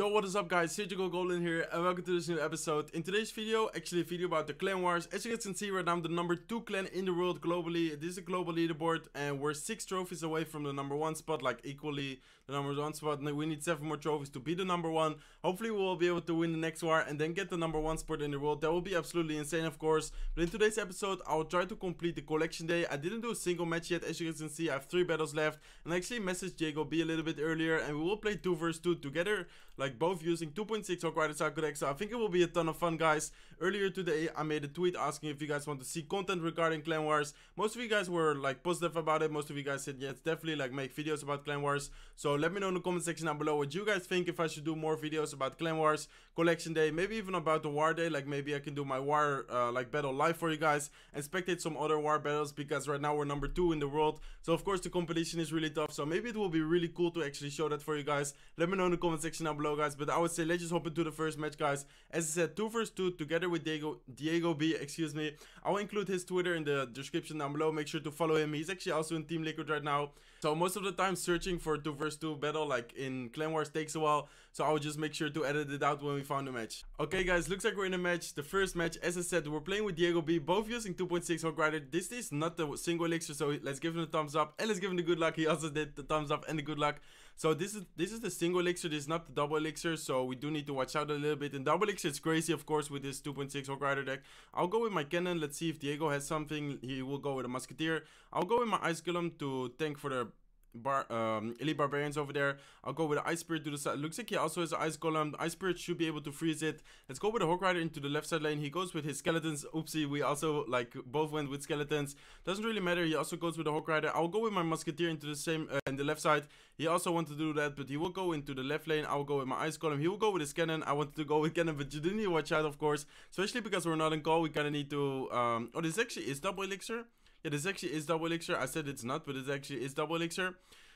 Yo, what is up guys, Sergio Golden here and welcome to this new episode. In today's video, actually a video about the clan wars. As you guys can see right now, I'm the number 2 clan in the world globally. This is a global leaderboard and we're 6 trophies away from the number 1 spot, like equally the number 1 spot. We need 7 more trophies to be the number 1. Hopefully we'll be able to win the next war and then get the number 1 spot in the world. That will be absolutely insane of course. But in today's episode, I'll try to complete the collection day. I didn't do a single match yet, as you guys can see, I have 3 battles left. And I actually messaged Diego B a little bit earlier and we will play 2 versus 2 together like both using 2.6 or quite a good XR. I think it will be a ton of fun, guys. Earlier today, I made a tweet asking if you guys want to see content regarding Clan Wars. Most of you guys were like positive about it. Most of you guys said, yes, definitely like make videos about Clan Wars. So let me know in the comment section down below what you guys think if I should do more videos about Clan Wars, Collection Day, maybe even about the War Day. Like maybe I can do my War uh, like battle live for you guys and spectate some other War battles because right now we're number two in the world. So of course the competition is really tough. So maybe it will be really cool to actually show that for you guys. Let me know in the comment section down below, guys. But I would say let's just hop into the first match, guys. As I said, two versus two together with Diego Diego B, excuse me. I'll include his Twitter in the description down below. Make sure to follow him. He's actually also in Team Liquid right now. So most of the time searching for 2 vs 2 battle like in Clan Wars takes a while. So I'll just make sure to edit it out when we found a match. Okay guys, looks like we're in a match. The first match, as I said, we're playing with Diego B, both using 2.6 Hog Rider. This is not a single elixir, so let's give him a thumbs up and let's give him the good luck. He also did the thumbs up and the good luck. So this is this is the single elixir, this is not the double elixir, so we do need to watch out a little bit. And double elixir, it's crazy, of course, with this 2.6 Hog Rider deck. I'll go with my cannon, let's see if Diego has something. He will go with a musketeer. I'll go with my Ice Golem to tank for the bar um elite barbarians over there i'll go with the ice spirit to the side looks like he also has an ice golem ice spirit should be able to freeze it let's go with the hawk rider into the left side lane he goes with his skeletons oopsie we also like both went with skeletons doesn't really matter he also goes with the hawk rider i'll go with my musketeer into the same uh, in the left side he also wanted to do that but he will go into the left lane i'll go with my ice golem he will go with his cannon i wanted to go with cannon but you didn't watch out of course especially because we're not in call we kind of need to um oh this actually is double elixir this actually is double elixir. I said it's not, but it actually is double elixir.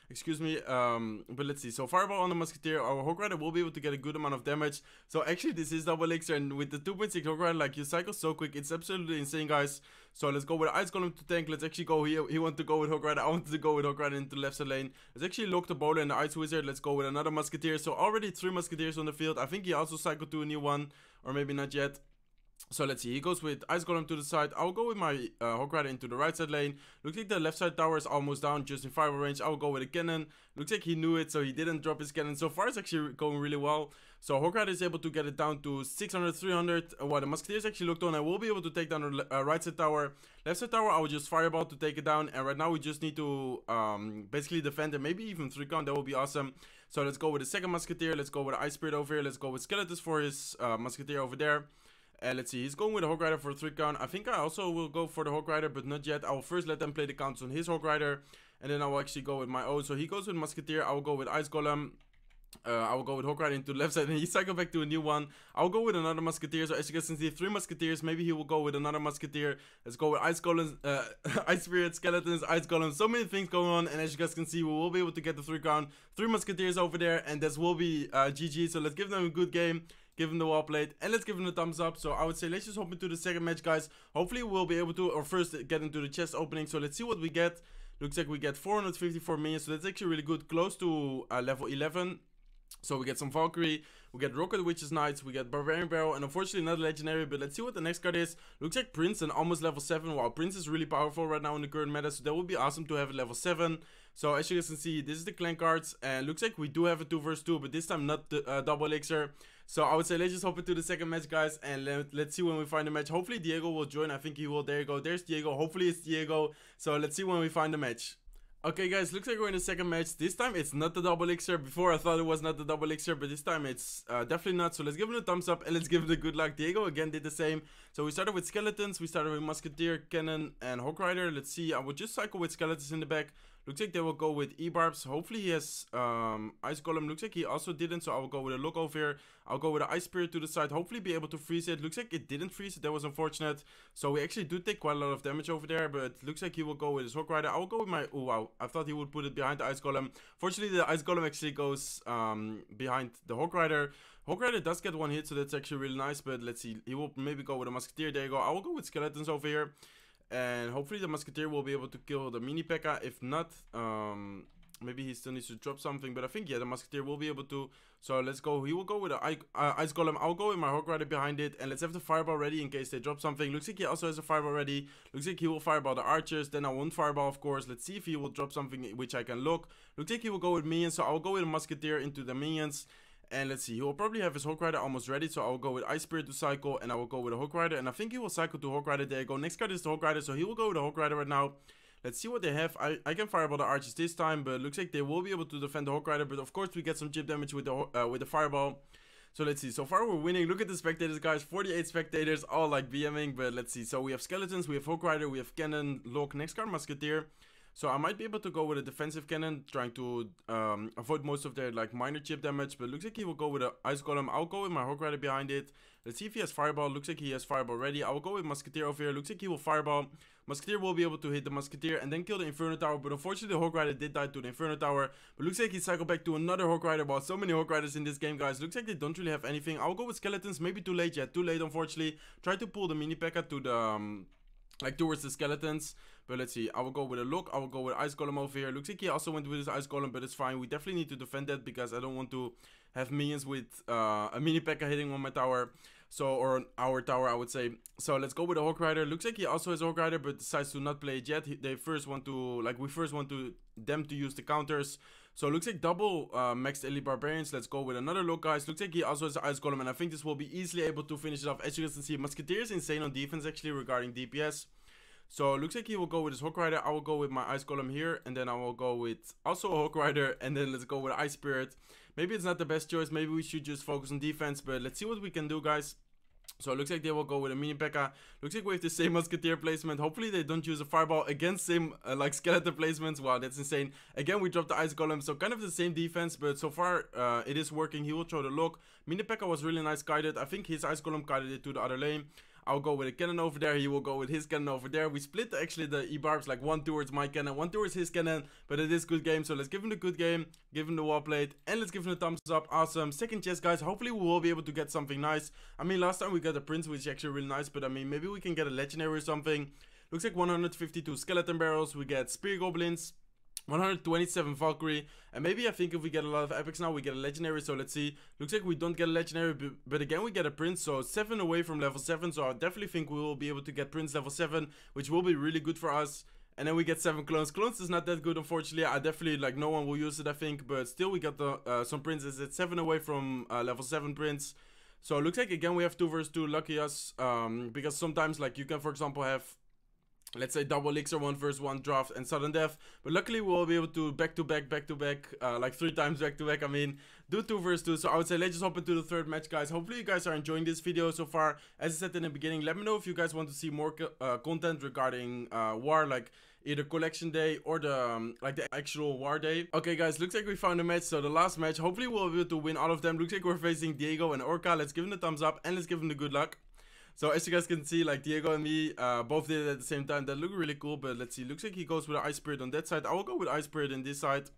Excuse me. Um, but let's see. So fireball on the musketeer, our Hog Rider will be able to get a good amount of damage. So actually, this is double elixir, and with the 2.6 Hog Rider, like you cycle so quick, it's absolutely insane, guys. So let's go with Ice Golem to tank. Let's actually go here. He want to go with Hog Rider. I want to go with Hog Rider into left side lane. Let's actually locked the bowler and the Ice Wizard. Let's go with another musketeer. So already three musketeers on the field. I think he also cycled to a new one, or maybe not yet. So let's see, he goes with Ice Golem to the side, I'll go with my uh, Hawk Rider into the right side lane, looks like the left side tower is almost down, just in fire range, I'll go with a cannon, looks like he knew it, so he didn't drop his cannon, so far it's actually going really well, so Hawk Rider is able to get it down to 600, 300, uh, while the the Musketeers actually looked on, I will be able to take down the uh, right side tower, left side tower I will just fireball to take it down, and right now we just need to um, basically defend it. maybe even 3 count, that would be awesome, so let's go with the second Musketeer, let's go with Ice Spirit over here, let's go with Skeletons for his uh, Musketeer over there, uh, let's see, he's going with the Hog Rider for a 3 count. I think I also will go for the Hog Rider, but not yet. I will first let them play the counts on his Hog Rider, and then I will actually go with my own. So he goes with Musketeer, I will go with Ice Golem. Uh, I will go with Hawk Rider into the left side and he cycle back to a new one. I'll go with another Musketeer. So as you guys can see, three Musketeers. Maybe he will go with another Musketeer. Let's go with Ice Golems, uh, Ice Spirit, Skeletons, Ice Golems. So many things going on. And as you guys can see, we will be able to get the three crown. Three Musketeers over there. And this will be uh, GG. So let's give them a good game give him the wall plate, and let's give him a thumbs up. So I would say let's just hop into the second match, guys. Hopefully we'll be able to, or first get into the chest opening. So let's see what we get. Looks like we get 454 million, so that's actually really good. Close to uh, level 11. So we get some Valkyrie, we get Rocket Witch's Knights, we get Barbarian Barrel, and unfortunately not legendary, but let's see what the next card is. Looks like Prince and almost level 7. Wow, Prince is really powerful right now in the current meta, so that would be awesome to have at level 7. So as you guys can see, this is the clan cards, and looks like we do have a 2 versus 2, but this time not the, uh, double elixir. So I would say let's just hop into the second match, guys, and let, let's see when we find the match. Hopefully Diego will join. I think he will. There you go. There's Diego. Hopefully it's Diego. So let's see when we find the match. Okay guys, looks like we're in the second match. This time it's not the double elixir. Before I thought it was not the double elixir, but this time it's uh, definitely not. So let's give him a thumbs up and let's give him the good luck. Diego again did the same. So we started with skeletons, we started with musketeer, cannon, and hawk rider. Let's see, I would just cycle with skeletons in the back. Looks like they will go with Ebarbs. Hopefully he has um, Ice Golem. Looks like he also didn't, so I will go with a look over here. I'll go with an Ice Spirit to the side. Hopefully be able to freeze it. Looks like it didn't freeze That was unfortunate. So we actually do take quite a lot of damage over there, but looks like he will go with his Hawk Rider. I will go with my... Oh, wow. I thought he would put it behind the Ice Golem. Fortunately, the Ice Golem actually goes um, behind the Hawk Rider. Hawk Rider does get one hit, so that's actually really nice, but let's see. He will maybe go with a Musketeer. There you go. I will go with Skeletons over here and hopefully the musketeer will be able to kill the mini P.E.K.K.A. If not, um, maybe he still needs to drop something. But I think yeah, the musketeer will be able to. So let's go. He will go with the uh, ice golem. I'll go with my hawk rider behind it, and let's have the fireball ready in case they drop something. Looks like he also has a fireball ready. Looks like he will fireball the archers. Then I won't fireball, of course. Let's see if he will drop something which I can look. Looks like he will go with minions, so I'll go with the musketeer into the minions. And let's see, he will probably have his rider almost ready. So I will go with Ice Spirit to cycle and I will go with a rider. And I think he will cycle to rider There you go. Next card is the rider, So he will go with the rider right now. Let's see what they have. I, I can fireball the archers this time, but looks like they will be able to defend the rider. But of course, we get some chip damage with the uh, with the fireball. So let's see. So far, we're winning. Look at the spectators, guys. 48 spectators, all like BMing. But let's see. So we have skeletons, we have rider. we have cannon, lock, next card, musketeer. So I might be able to go with a defensive cannon, trying to um, avoid most of their like minor chip damage, but looks like he will go with an Ice Golem. I'll go with my Hawk Rider behind it. Let's see if he has Fireball. Looks like he has Fireball ready. I'll go with Musketeer over here. Looks like he will Fireball. Musketeer will be able to hit the Musketeer and then kill the Inferno Tower, but unfortunately the Hawk Rider did die to the Inferno Tower. But looks like he cycled back to another Hawk Rider. While so many Hawk Riders in this game, guys. Looks like they don't really have anything. I'll go with Skeletons. Maybe too late. Yeah, too late, unfortunately. Try to pull the Mini P.E.K.K.A. to the... Um, like towards the skeletons but let's see i will go with a look i will go with ice golem over here looks like he also went with his ice golem but it's fine we definitely need to defend that because i don't want to have minions with uh, a mini P.E.K.K.A hitting on my tower so, or an hour tower, I would say. So let's go with the Hawk Rider. Looks like he also has Hawk Rider, but decides to not play it yet. He, they first want to, like, we first want to them to use the counters. So it looks like double uh, maxed Elite Barbarians. Let's go with another look, guys. Looks like he also has Ice Golem, and I think this will be easily able to finish it off. As you guys can see, Musketeer is insane on defense, actually, regarding DPS. So looks like he will go with his Hawk Rider. I will go with my Ice Golem here, and then I will go with also a Hawk Rider, and then let's go with Ice Spirit. Maybe it's not the best choice. Maybe we should just focus on defense, but let's see what we can do, guys. So it looks like they will go with a mini P.E.K.K.A. Looks like we have the same Musketeer placement. Hopefully they don't use a Fireball against same uh, like Skeleton placements. Wow, that's insane. Again, we dropped the Ice Golem. So kind of the same defense, but so far uh, it is working. He will throw the lock. Mini P.E.K.K.A. was really nice guided. I think his Ice Golem guided it to the other lane. I'll go with a cannon over there, he will go with his cannon over there. We split actually the E-barbs like one towards my cannon, one towards his cannon, but it is good game, so let's give him the good game, give him the wall plate, and let's give him the thumbs up. Awesome. Second chest, guys, hopefully we will be able to get something nice. I mean, last time we got a prince, which is actually really nice, but I mean, maybe we can get a legendary or something. Looks like 152 skeleton barrels, we get spear goblins, 127 Valkyrie and maybe I think if we get a lot of epics now we get a legendary so let's see looks like we don't get a legendary but again we get a prince so 7 away from level 7 so I definitely think we will be able to get prince level 7 which will be really good for us and then we get 7 clones. Clones is not that good unfortunately. I definitely, like no one will use it I think. But still we got the, uh, some princes It's 7 away from uh, level 7 prince. So it looks like again we have 2 versus 2 lucky us. Um, because sometimes like you can for example have let's say double X or one versus one draft and sudden death. But luckily we'll be able to back to back, back to back, uh, like three times back to back. I mean, do two versus two. So I would say let's just hop into the third match, guys. Hopefully you guys are enjoying this video so far. As I said in the beginning, let me know if you guys want to see more co uh, content regarding uh, war, like either collection day or the um, like the actual war day. Okay, guys, looks like we found a match. So the last match, hopefully we'll be able to win all of them. Looks like we're facing Diego and Orca. Let's give him the thumbs up and let's give him the good luck. So as you guys can see, like Diego and me uh, both did it at the same time. That looked really cool, but let's see. Looks like he goes with Ice Spirit on that side. I will go with Ice Spirit on this side.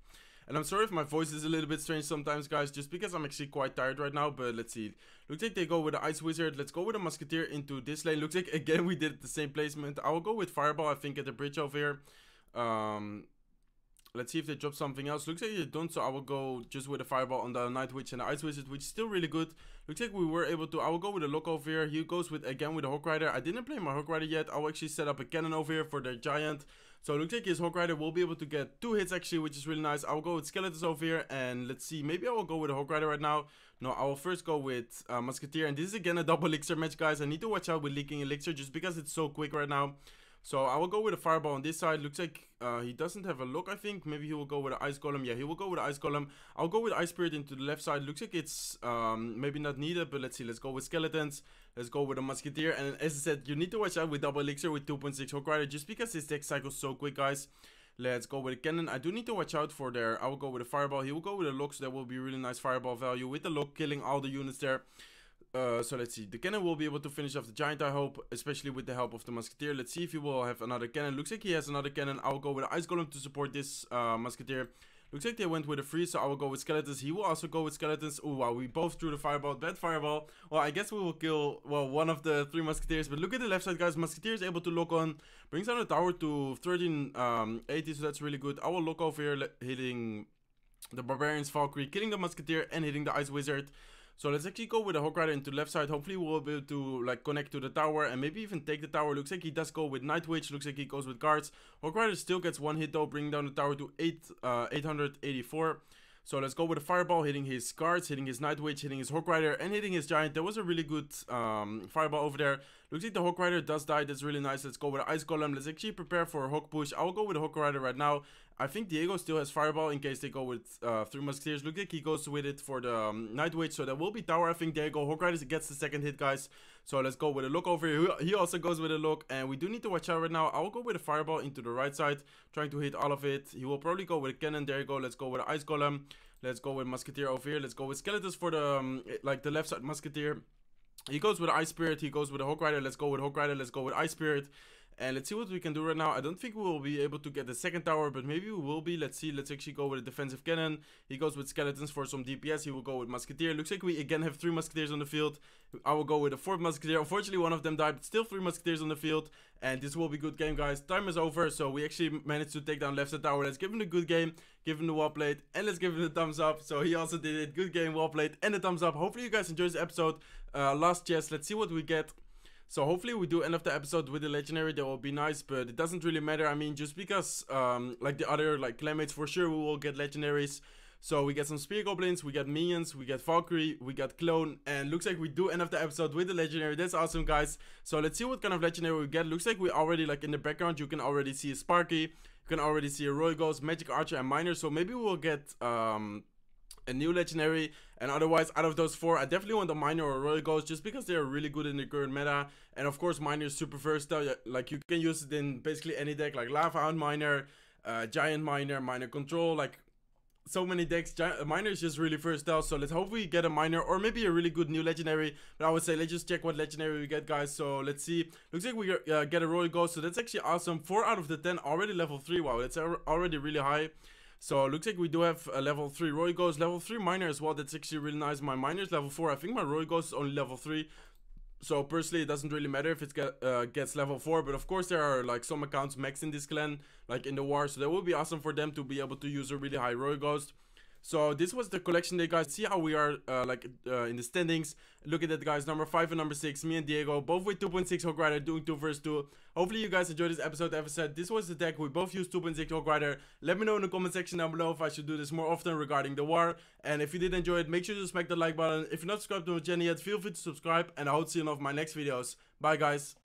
And I'm sorry if my voice is a little bit strange sometimes, guys, just because I'm actually quite tired right now, but let's see. Looks like they go with the Ice Wizard. Let's go with a Musketeer into this lane. Looks like, again, we did the same placement. I will go with Fireball, I think, at the bridge over here. Um, Let's see if they drop something else. Looks like they don't, so I will go just with a Fireball on the Night Witch and the Ice Wizard, which is still really good. Looks like we were able to. I will go with a Lock over here. He goes with again with a Hawk Rider. I didn't play my Hawk Rider yet. I will actually set up a cannon over here for their Giant. So it looks like his Hawk Rider will be able to get two hits actually, which is really nice. I will go with Skeletons over here and let's see. Maybe I will go with a Hawk Rider right now. No, I will first go with uh, Musketeer. And this is again a double Elixir match, guys. I need to watch out with leaking Elixir just because it's so quick right now. So I will go with a fireball on this side. Looks like uh, he doesn't have a look, I think. Maybe he will go with an ice golem. Yeah, he will go with an ice golem. I'll go with ice spirit into the left side. Looks like it's um, maybe not needed, but let's see. Let's go with skeletons. Let's go with a musketeer. And as I said, you need to watch out with double elixir with 2.6 Hawk Rider just because his deck cycles so quick, guys. Let's go with a cannon. I do need to watch out for there. I will go with a fireball. He will go with a lock, so that will be really nice fireball value with the lock killing all the units there. Uh, so let's see. The cannon will be able to finish off the giant, I hope, especially with the help of the musketeer. Let's see if he will have another cannon. Looks like he has another cannon. I'll go with ice golem to support this uh, musketeer. Looks like they went with a freeze, so I will go with skeletons. He will also go with skeletons. Oh wow, we both threw the fireball. Bad fireball. Well, I guess we will kill, well, one of the three musketeers. But look at the left side, guys. Musketeer is able to lock on. Brings down the tower to 1380, um, so that's really good. I will lock over here, hitting the Barbarian's Valkyrie, killing the Musketeer and hitting the Ice Wizard. So let's actually go with the Hog Rider into left side. Hopefully we'll be able to like connect to the tower and maybe even take the tower. Looks like he does go with Night Witch. Looks like he goes with guards. Hog Rider still gets one hit though, bringing down the tower to 8 uh, 884. So let's go with a fireball, hitting his guards, hitting his Night Witch, hitting his Hawk Rider, and hitting his Giant. That was a really good um, fireball over there. Looks like the Hawk Rider does die. That's really nice. Let's go with an Ice Golem. Let's actually prepare for a Hawk Push. I'll go with the Hawk Rider right now. I think Diego still has Fireball in case they go with uh, Three Musketeers. Look like he goes with it for the um, Night Witch, so that will be Tower I think Diego. Hawk gets the second hit, guys. So let's go with a look over here. He also goes with a look, and we do need to watch out right now. I will go with a Fireball into the right side, trying to hit all of it. He will probably go with a Cannon. There you go. Let's go with an Ice Golem. Let's go with Musketeer over here. Let's go with Skeletons for the, um, like, the left side Musketeer. He goes with Ice Spirit, he goes with a Hawk Rider, let's go with Hawk Rider, let's go with Ice Spirit. And let's see what we can do right now. I don't think we will be able to get the second tower, but maybe we will be. Let's see. Let's actually go with a defensive cannon. He goes with skeletons for some DPS. He will go with musketeer. Looks like we again have three musketeers on the field. I will go with a fourth musketeer. Unfortunately, one of them died, but still three musketeers on the field. And this will be good game, guys. Time is over, so we actually managed to take down left side tower. Let's give him a good game, give him the wall plate, and let's give him the thumbs up. So he also did it. Good game, wall plate, and the thumbs up. Hopefully, you guys enjoyed this episode. Uh, last chest. Let's see what we get. So hopefully we do end of the episode with the legendary. That will be nice, but it doesn't really matter. I mean, just because um, like the other like climates, for sure we will get legendaries. So we get some spear goblins, we get minions, we get Valkyrie, we got clone, and looks like we do end of the episode with the legendary. That's awesome, guys. So let's see what kind of legendary we get. Looks like we already like in the background. You can already see Sparky, you can already see a Roy Ghost, Magic Archer, and Miner. So maybe we'll get um a new legendary and otherwise out of those four i definitely want the minor or royal ghost just because they're really good in the current meta and of course minor is super versatile like you can use it in basically any deck like lava hound minor uh, giant minor minor control like so many decks giant, uh, minor is just really versatile so let's hope we get a minor or maybe a really good new legendary but i would say let's just check what legendary we get guys so let's see looks like we uh, get a royal ghost so that's actually awesome four out of the ten already level three wow that's already really high so looks like we do have a level 3 Roy Ghost, level 3 miner as well, that's actually really nice. My miner's is level 4, I think my Roy Ghost is only level 3. So personally it doesn't really matter if it get, uh, gets level 4, but of course there are like some accounts max in this clan, like in the war, so that would be awesome for them to be able to use a really high Roy Ghost. So this was the collection day, guys. See how we are uh, like uh, in the standings. Look at that, guys. Number 5 and number 6, me and Diego, both with 2.6 Hulk Rider doing 2 versus 2. Hopefully you guys enjoyed this episode. As I said, this was the deck. We both used 2.6 Hulk Rider. Let me know in the comment section down below if I should do this more often regarding the war. And if you did enjoy it, make sure to smack the like button. If you're not subscribed to my channel yet, feel free to subscribe. And I hope to see you in all of my next videos. Bye, guys.